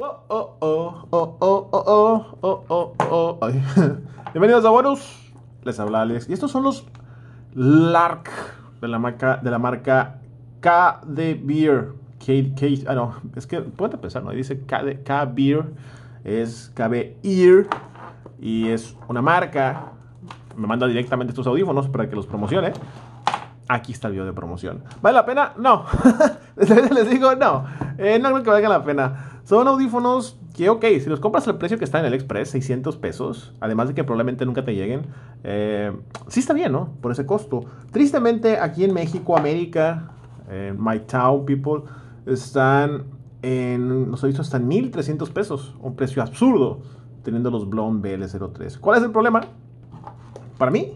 Oh, oh, oh, oh, oh, oh, oh, oh, oh, oh. Bienvenidos a Bonus. Les habla Alex. Y estos son los Lark de la marca, de la marca K de Beer. K, K, ah, no, es que puede pensar, ¿no? dice K, de, K Beer, es KB Ear y es una marca. Me manda directamente estos audífonos para que los promocione. Aquí está el video de promoción. ¿Vale la pena? No. les digo, no. Eh, no que valga la pena. Son audífonos que, ok, si los compras al precio que está en el Express, 600 pesos, además de que probablemente nunca te lleguen, eh, sí está bien, ¿no? Por ese costo. Tristemente, aquí en México, América, eh, My Town People, están en, los he visto hasta 1300 pesos, un precio absurdo, teniendo los Blonde BL03. ¿Cuál es el problema? Para mí,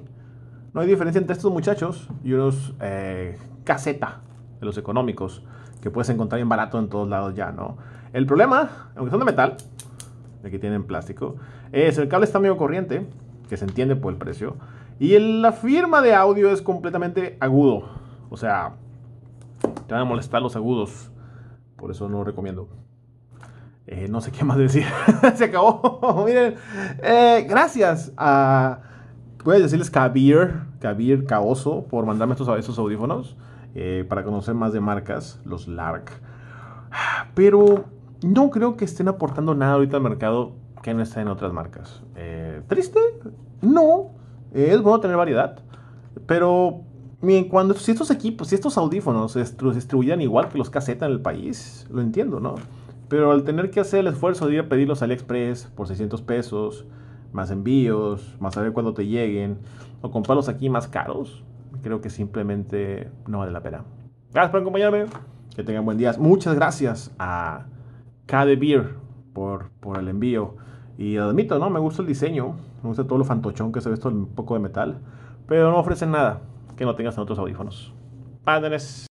no hay diferencia entre estos muchachos y unos caseta de los económicos que puedes encontrar bien barato en todos lados ya, ¿no? El problema, aunque son de metal, aquí tienen plástico, es el cable está medio corriente, que se entiende por el precio, y la firma de audio es completamente agudo, o sea, te van a molestar los agudos, por eso no lo recomiendo. Eh, no sé qué más decir. se acabó. Miren. Eh, gracias a. Puedes decirles Kabir, Kabir Caoso, por mandarme estos, estos audífonos. Eh, para conocer más de marcas, los Lark. Pero no creo que estén aportando nada ahorita al mercado que no está en otras marcas. Eh, ¿Triste? No. Eh, es bueno tener variedad. Pero cuando, si estos equipos, si estos audífonos se distribuían igual que los casetas en el país, lo entiendo, ¿no? Pero al tener que hacer el esfuerzo de ir a pedirlos al AliExpress por 600 pesos, más envíos, más saber cuándo te lleguen, o comprarlos aquí más caros, creo que simplemente no vale la pena. Gracias por acompañarme. Que tengan buen día. Muchas gracias a KD por, por el envío. Y admito, ¿no? Me gusta el diseño. Me gusta todo lo fantochón que se ve esto, un poco de metal. Pero no ofrecen nada que no tengas en otros audífonos. Padres.